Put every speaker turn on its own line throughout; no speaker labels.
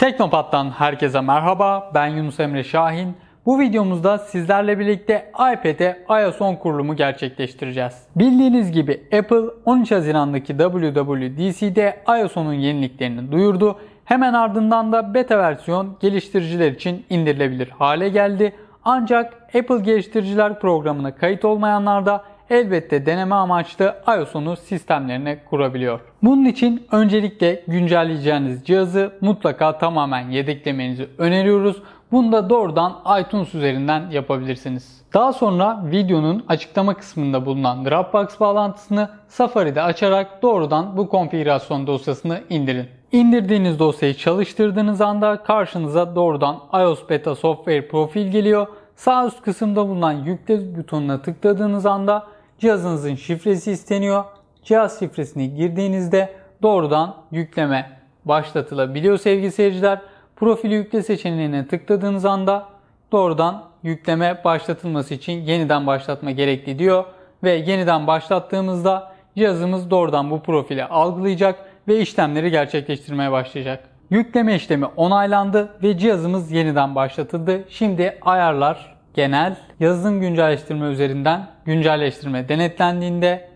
Teknopat'tan herkese merhaba. Ben Yunus Emre Şahin. Bu videomuzda sizlerle birlikte iPad'e iOS 10 kurulumu gerçekleştireceğiz. Bildiğiniz gibi Apple 13 Haziran'daki WWDC'de iOS 10'un yeniliklerini duyurdu. Hemen ardından da beta versiyon geliştiriciler için indirilebilir hale geldi. Ancak Apple geliştiriciler programına kayıt olmayanlar da elbette deneme amaçlı iOS'unu sistemlerine kurabiliyor. Bunun için öncelikle güncelleyeceğiniz cihazı mutlaka tamamen yedeklemenizi öneriyoruz. Bunu da doğrudan iTunes üzerinden yapabilirsiniz. Daha sonra videonun açıklama kısmında bulunan Dropbox bağlantısını Safari'de açarak doğrudan bu konfigürasyon dosyasını indirin. İndirdiğiniz dosyayı çalıştırdığınız anda karşınıza doğrudan iOS Beta Software profil geliyor. Sağ üst kısımda bulunan yükle butonuna tıkladığınız anda cihazınızın şifresi isteniyor. Cihaz şifresini girdiğinizde doğrudan yükleme başlatılabiliyor sevgili seyirciler. Profili yükle seçeneğine tıkladığınız anda doğrudan yükleme başlatılması için yeniden başlatma gerekli diyor ve yeniden başlattığımızda cihazımız doğrudan bu profili algılayacak ve işlemleri gerçekleştirmeye başlayacak. Yükleme işlemi onaylandı ve cihazımız yeniden başlatıldı. Şimdi ayarlar genel yazılım güncelleştirme üzerinden güncelleştirme denetlendiğinde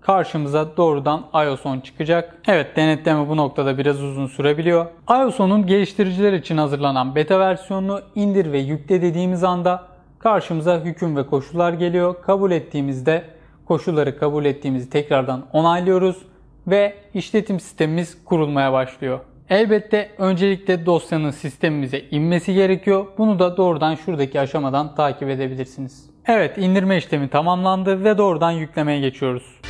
karşımıza doğrudan iOS 10 çıkacak. Evet denetleme bu noktada biraz uzun sürebiliyor. iOS 10'un geliştiriciler için hazırlanan beta versiyonunu indir ve yükle dediğimiz anda karşımıza hüküm ve koşullar geliyor. Kabul ettiğimizde koşulları kabul ettiğimizi tekrardan onaylıyoruz ve işletim sistemimiz kurulmaya başlıyor. Elbette öncelikle dosyanın sistemimize inmesi gerekiyor. Bunu da doğrudan şuradaki aşamadan takip edebilirsiniz. Evet indirme işlemi tamamlandı ve doğrudan yüklemeye geçiyoruz.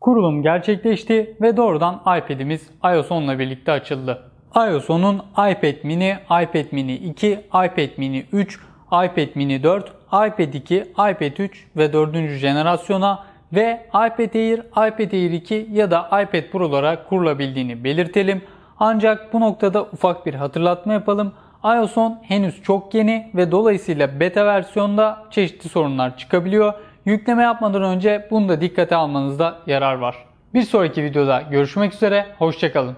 Kurulum gerçekleşti ve doğrudan iPad'imiz iOS 10 ile birlikte açıldı. iOS 10'un iPad mini, iPad mini 2, iPad mini 3, iPad mini 4, iPad 2, iPad 3 ve 4. jenerasyona ve iPad Air, iPad Air 2 ya da iPad Pro olarak kurulabildiğini belirtelim. Ancak bu noktada ufak bir hatırlatma yapalım. iOS 10 henüz çok yeni ve dolayısıyla beta versiyonda çeşitli sorunlar çıkabiliyor. Yükleme yapmadan önce bunu da dikkate almanızda yarar var. Bir sonraki videoda görüşmek üzere, hoşçakalın.